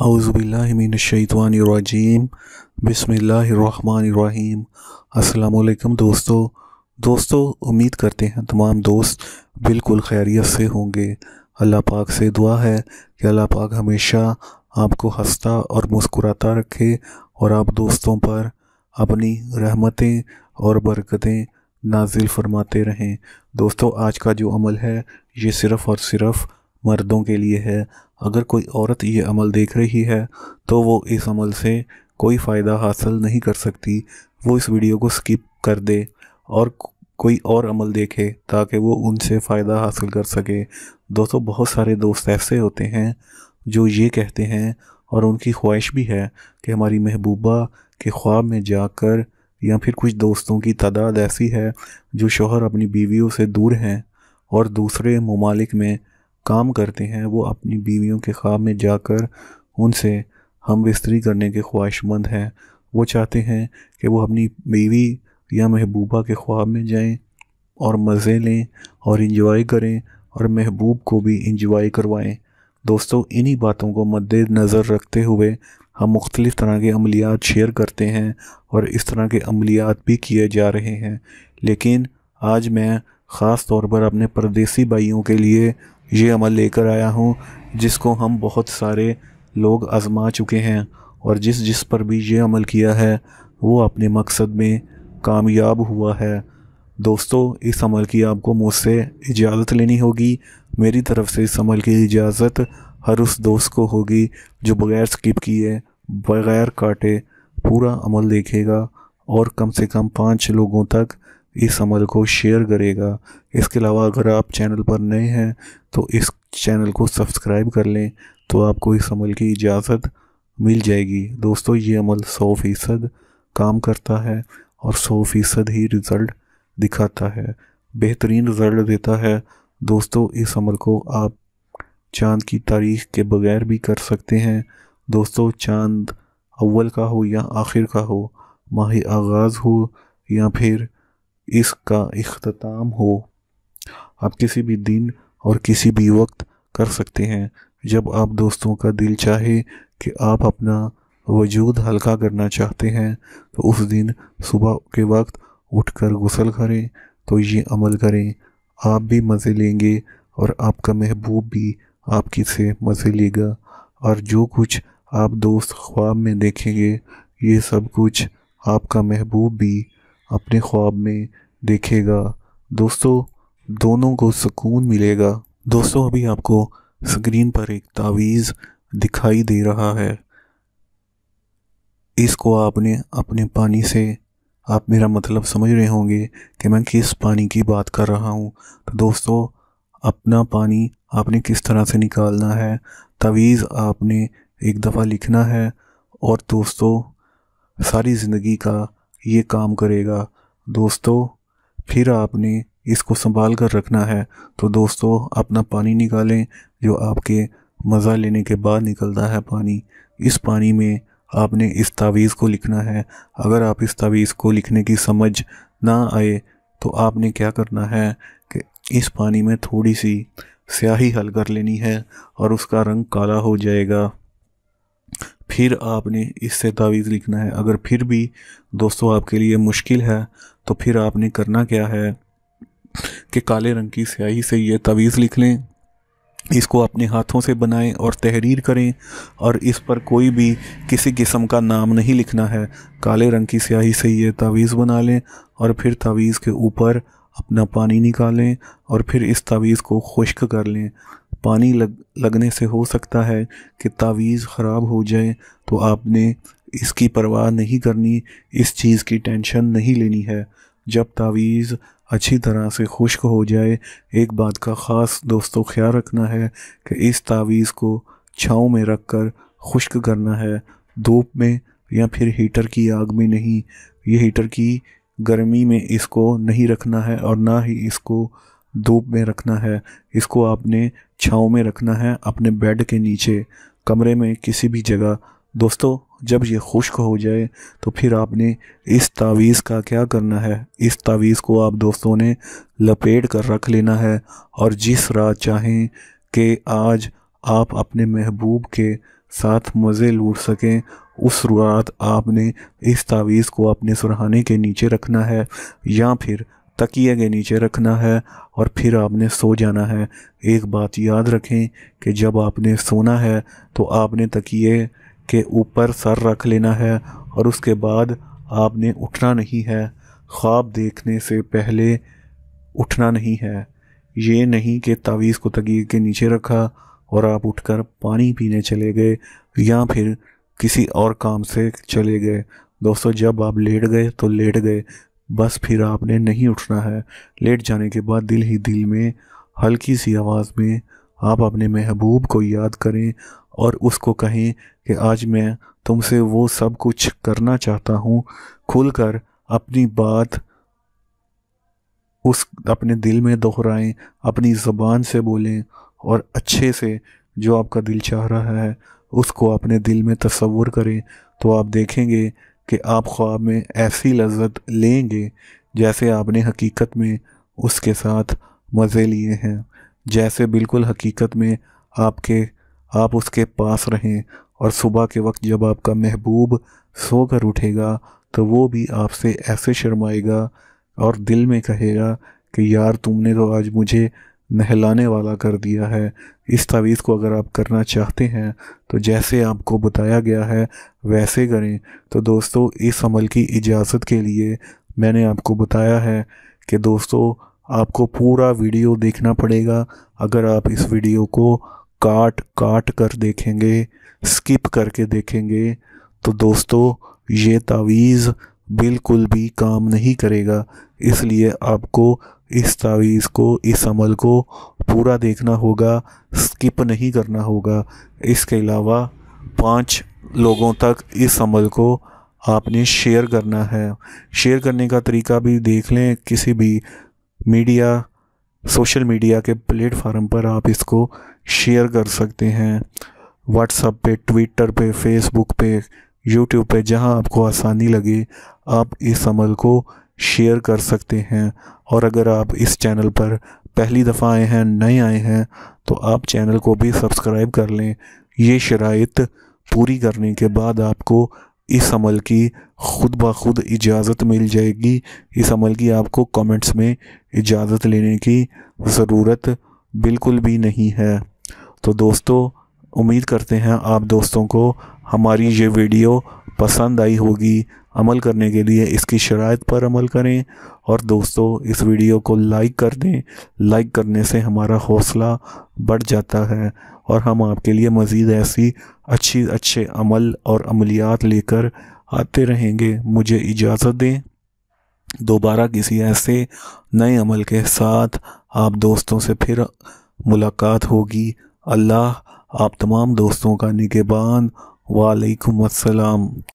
हाउज़बिल्लिमिनशैतवानरजीम बसमीम असलकम दोस्तों दोस्तों उम्मीद करते हैं तमाम दोस्त बिल्कुल खैरियत से होंगे अल्लाह पाक से दुआ है कि अल्लाह पाक हमेशा आपको हंसता और मुस्कुराता रखे और आप दोस्तों पर अपनी रहमतें और बरकतें नाजिल फरमाते रहें दोस्तों आज का जो अमल है ये सिर्फ़ और सिर्फ़ मर्दों के लिए है अगर कोई औरत ये अमल देख रही है तो वो इस अमल से कोई फ़ायदा हासिल नहीं कर सकती वो इस वीडियो को स्किप कर दे और कोई और अमल देखे ताकि वो उनसे फ़ायदा हासिल कर सके दोस्तों बहुत सारे दोस्त ऐसे होते हैं जो ये कहते हैं और उनकी ख्वाहिश भी है कि हमारी महबूबा के ख्वाब में जाकर या फिर कुछ दोस्तों की तादाद ऐसी है जो शोहर अपनी बीवियों से दूर हैं और दूसरे ममालिक में काम करते हैं वो अपनी बीवियों के ख्वाब में जाकर उनसे हम बिस्तरी करने के ख्वाहिशमंद हैं वो चाहते हैं कि वो अपनी बीवी या महबूबा के ख्वाब में जाएं और मज़े लें और इंजॉय करें और महबूब को भी इंजॉय करवाएं दोस्तों इन्हीं बातों को मद्द नज़र रखते हुए हम मुख्तलिफ़ तरह के अमलियात शेयर करते हैं और इस तरह के अमलियात भी किए जा रहे हैं लेकिन आज मैं ख़ास तौर पर अपने परदेसी भाइयों के लिए ये अमल लेकर आया हूँ जिसको हम बहुत सारे लोग आज़मा चुके हैं और जिस जिस पर भी ये अमल किया है वो अपने मकसद में कामयाब हुआ है दोस्तों इस अमल की आपको मुझसे इजाज़त लेनी होगी मेरी तरफ़ से इस अमल की इजाज़त हर उस दोस्त को होगी जो बग़ैर स्किप किए बग़ैर काटे पूरा अमल देखेगा और कम से कम पाँच लोगों तक इस अमल को शेयर करेगा इसके अलावा अगर आप चैनल पर नए हैं तो इस चैनल को सब्सक्राइब कर लें तो आपको इस अमल की इजाज़त मिल जाएगी दोस्तों ये अमल सौ फ़ीसद काम करता है और सौ फ़ीसद ही रिज़ल्ट दिखाता है बेहतरीन रिज़ल्ट देता है दोस्तों इस अमल को आप चांद की तारीख के बगैर भी कर सकते हैं दोस्तों चांद अव्वल का हो या आखिर का हो माह आगाज़ हो या फिर इसका अख्ताम हो आप किसी भी दिन और किसी भी वक्त कर सकते हैं जब आप दोस्तों का दिल चाहे कि आप अपना वजूद हल्का करना चाहते हैं तो उस दिन सुबह के वक्त उठकर गुसल करें तो ये अमल करें आप भी मज़े लेंगे और आपका महबूब भी आपकी से मज़े लेगा और जो कुछ आप दोस्त ख्वाब में देखेंगे ये सब कुछ आपका महबूब भी अपने ख्वाब में देखेगा दोस्तों दोनों को सुकून मिलेगा दोस्तों अभी आपको स्क्रीन पर एक तावीज़ दिखाई दे रहा है इसको आपने अपने पानी से आप मेरा मतलब समझ रहे होंगे कि मैं किस पानी की बात कर रहा हूँ तो दोस्तों अपना पानी आपने किस तरह से निकालना है तवीज़ आपने एक दफ़ा लिखना है और दोस्तों सारी ज़िंदगी का ये काम करेगा दोस्तों फिर आपने इसको संभाल कर रखना है तो दोस्तों अपना पानी निकालें जो आपके मज़ा लेने के बाद निकलता है पानी इस पानी में आपने इस तावीज़ को लिखना है अगर आप इस तावीज़ को लिखने की समझ ना आए तो आपने क्या करना है कि इस पानी में थोड़ी सी स्याही हल कर लेनी है और उसका रंग काला हो जाएगा फिर आपने इससे तावीज़ लिखना है अगर फिर भी दोस्तों आपके लिए मुश्किल है तो फिर आपने करना क्या है कि काले रंग की स्याही से ये तावीज़ लिख लें इसको अपने हाथों से बनाएं और तहरीर करें और इस पर कोई भी किसी किस्म का नाम नहीं लिखना है काले रंग की स्याही से ये तावीज़ बना लें और फिर तावीज़ के ऊपर अपना पानी निकालें और फिर इस तावीज़ को खुश्क कर लें पानी लग लगने से हो सकता है कि तावीज़ ख़राब हो जाए तो आपने इसकी परवाह नहीं करनी इस चीज़ की टेंशन नहीं लेनी है जब तावीज़ अच्छी तरह से खुश्क हो जाए एक बात का ख़ास दोस्तों ख्याल रखना है कि इस तावीज़ को छाँव में रख कर खुश्क करना है धूप में या फिर हीटर की आग में नहीं ये हीटर की गर्मी में इसको नहीं रखना है और ना ही इसको धूप में रखना है इसको आपने छाँव में रखना है अपने बेड के नीचे कमरे में किसी भी जगह दोस्तों जब ये खुश्क हो जाए तो फिर आपने इस तावीज़ का क्या करना है इस तावीज़ को आप दोस्तों ने लपेट कर रख लेना है और जिस रात चाहें कि आज आप अपने महबूब के साथ मज़े लूट सकें उस रात आपने इस तावीज़ को अपने सुरहाने के नीचे रखना है या फिर तकिए के नीचे रखना है और फिर आपने सो जाना है एक बात याद रखें कि जब आपने सोना है तो आपने तकिए के ऊपर सर रख लेना है और उसके बाद आपने उठना नहीं है ख्वाब देखने से पहले उठना नहीं है ये नहीं कि तावीज़ को तकिए के नीचे रखा और आप उठकर पानी पीने चले गए या फिर किसी और काम से चले गए दोस्तों जब आप लेट गए तो लेट गए बस फिर आपने नहीं उठना है लेट जाने के बाद दिल ही दिल में हल्की सी आवाज़ में आप अपने महबूब को याद करें और उसको कहें कि आज मैं तुमसे वो सब कुछ करना चाहता हूँ खुलकर अपनी बात उस अपने दिल में दोहराएं अपनी ज़बान से बोलें और अच्छे से जो आपका दिल चाह रहा है उसको अपने दिल में तस्वुर करें तो आप देखेंगे कि आप ख्वाब में ऐसी लज्जत लेंगे जैसे आपने हकीकत में उसके साथ मज़े लिए हैं जैसे बिल्कुल हकीकत में आपके आप उसके पास रहें और सुबह के वक्त जब आपका महबूब सो कर उठेगा तो वो भी आपसे ऐसे शर्माएगा और दिल में कहेगा कि यार तुमने तो आज मुझे नहलाने वाला कर दिया है इस तावीज़ को अगर आप करना चाहते हैं तो जैसे आपको बताया गया है वैसे करें तो दोस्तों इस अमल की इजाज़त के लिए मैंने आपको बताया है कि दोस्तों आपको पूरा वीडियो देखना पड़ेगा अगर आप इस वीडियो को काट काट कर देखेंगे स्किप करके देखेंगे तो दोस्तों ये तावीज़ बिल्कुल भी काम नहीं करेगा इसलिए आपको इस तावीज़ को इस अमल को पूरा देखना होगा स्किप नहीं करना होगा इसके अलावा पांच लोगों तक इस अमल को आपने शेयर करना है शेयर करने का तरीका भी देख लें किसी भी मीडिया सोशल मीडिया के प्लेटफार्म पर आप इसको शेयर कर सकते हैं व्हाट्सअप पे ट्विटर पे फेसबुक पे यूट्यूब पे जहां आपको आसानी लगे आप इस अमल को शेयर कर सकते हैं और अगर आप इस चैनल पर पहली दफ़ा आए हैं नए आए हैं तो आप चैनल को भी सब्सक्राइब कर लें ये शराइत पूरी करने के बाद आपको इस अमल की खुद ब खुद इजाज़त मिल जाएगी इस अमल की आपको कमेंट्स में इजाज़त लेने की ज़रूरत बिल्कुल भी नहीं है तो दोस्तों उम्मीद करते हैं आप दोस्तों को हमारी ये वीडियो पसंद आई होगी अमल करने के लिए इसकी शरात पर अमल करें और दोस्तों इस वीडियो को लाइक कर दें लाइक करने से हमारा हौसला बढ़ जाता है और हम आपके लिए मज़ीद ऐसी अच्छी अच्छे अमल और अमलियात लेकर आते रहेंगे मुझे इजाज़त दें दोबारा किसी ऐसे नए अमल के साथ आप दोस्तों से फिर मुलाकात होगी अल्लाह आप तमाम दोस्तों का निगेबान वालेकुम अस्सलाम